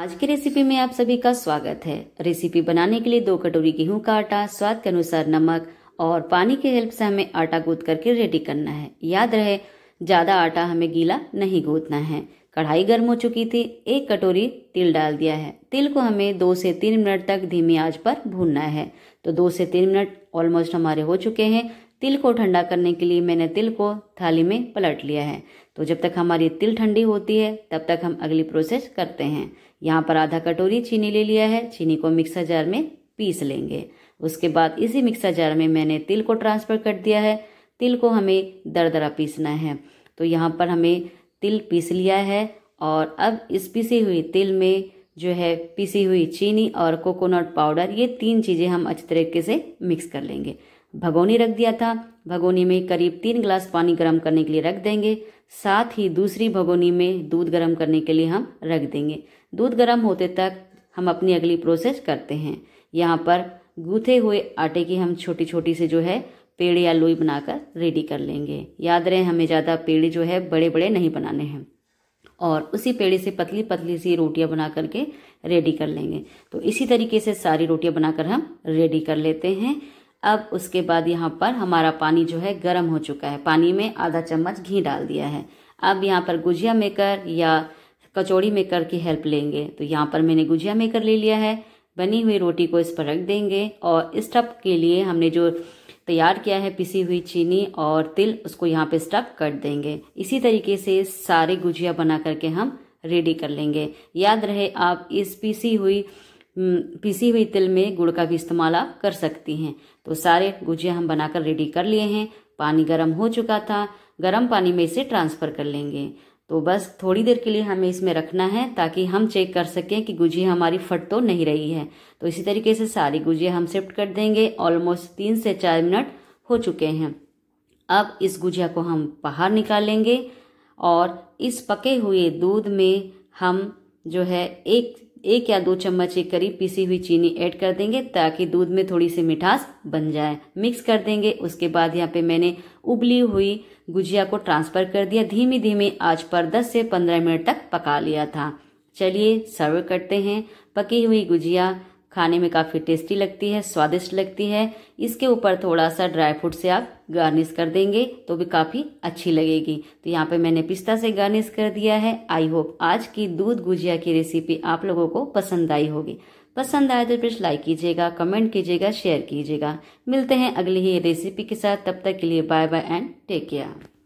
आज की रेसिपी में आप सभी का स्वागत है रेसिपी बनाने के लिए दो कटोरी गेहूं का आटा स्वाद के अनुसार नमक और पानी के हेल्प से हमें आटा गूंद करके रेडी करना है याद रहे ज़्यादा आटा हमें गीला नहीं गूंदना है कढ़ाई गर्म हो चुकी थी एक कटोरी तिल डाल दिया है तिल को हमें दो से तीन मिनट तक धीमी आंच पर भूनना है तो दो से तीन मिनट ऑलमोस्ट हमारे हो चुके हैं तिल को ठंडा करने के लिए मैंने तिल को थाली में पलट लिया है तो जब तक हमारी तिल ठंडी होती है तब तक हम अगली प्रोसेस करते हैं यहाँ पर आधा कटोरी चीनी ले लिया है चीनी को मिक्सर जार में पीस लेंगे उसके बाद इसी मिक्सर जार में मैंने तिल को ट्रांसफ़र कर दिया है तिल को हमें दरदरा पीसना है तो यहाँ पर हमें तिल पीस लिया है और अब इस पीसी हुई तिल में जो है पीसी हुई चीनी और कोकोनट पाउडर ये तीन चीज़ें हम अच्छे तरीके से मिक्स कर लेंगे भगोनी रख दिया था भगोनी में करीब तीन गिलास पानी गर्म करने के लिए रख देंगे साथ ही दूसरी भगोनी में दूध गर्म करने के लिए हम रख देंगे दूध गर्म होते तक हम अपनी अगली प्रोसेस करते हैं यहाँ पर गूथे हुए आटे की हम छोटी छोटी से जो है पेड़ या लोई बनाकर रेडी कर लेंगे याद रहे हमें ज़्यादा पेड़ जो है बड़े बड़े नहीं बनाने हैं और उसी पेड़े से पतली पतली सी रोटियां बना करके रेडी कर लेंगे तो इसी तरीके से सारी रोटियां बनाकर हम रेडी कर लेते हैं अब उसके बाद यहाँ पर हमारा पानी जो है गर्म हो चुका है पानी में आधा चम्मच घी डाल दिया है अब यहाँ पर गुजिया मेकर या कचौड़ी मेकर की हेल्प लेंगे तो यहाँ पर मैंने गुजिया मेकर ले लिया है बनी हुई रोटी को इस पर रख देंगे और स्टप के लिए हमने जो तैयार किया है पिसी हुई चीनी और तिल उसको यहाँ पे स्टप कर देंगे इसी तरीके से सारे गुजिया बना करके हम रेडी कर लेंगे याद रहे आप इस पिसी हुई पिसी हुई तिल में गुड़ का भी इस्तेमाल आप कर सकती हैं तो सारे गुजिया हम बनाकर रेडी कर लिए हैं पानी गर्म हो चुका था गर्म पानी में इसे ट्रांसफ़र कर लेंगे तो बस थोड़ी देर के लिए हमें इसमें रखना है ताकि हम चेक कर सकें कि गुजिया हमारी फट तो नहीं रही है तो इसी तरीके से सारी गुजिया हम शिफ्ट कर देंगे ऑलमोस्ट तीन से चार मिनट हो चुके हैं अब इस गुजिया को हम बाहर निकालेंगे और इस पके हुए दूध में हम जो है एक एक या दो चम्मच के करीब पीसी हुई चीनी ऐड कर देंगे ताकि दूध में थोड़ी सी मिठास बन जाए मिक्स कर देंगे उसके बाद यहाँ पे मैंने उबली हुई गुजिया को ट्रांसफ़र कर दिया धीमी धीमी आज पर 10 से 15 मिनट तक पका लिया था चलिए सर्व करते हैं पकी हुई गुजिया खाने में काफ़ी टेस्टी लगती है स्वादिष्ट लगती है इसके ऊपर थोड़ा सा ड्राई फ्रूट से आप गार्निश कर देंगे तो भी काफ़ी अच्छी लगेगी तो यहाँ पे मैंने पिस्ता से गार्निश कर दिया है आई होप आज की दूध गुजिया की रेसिपी आप लोगों को पसंद आई होगी पसंद आए तो प्लीज लाइक कीजिएगा कमेंट कीजिएगा शेयर कीजिएगा मिलते हैं अगली ही रेसिपी के साथ तब तक के लिए bye bye and take care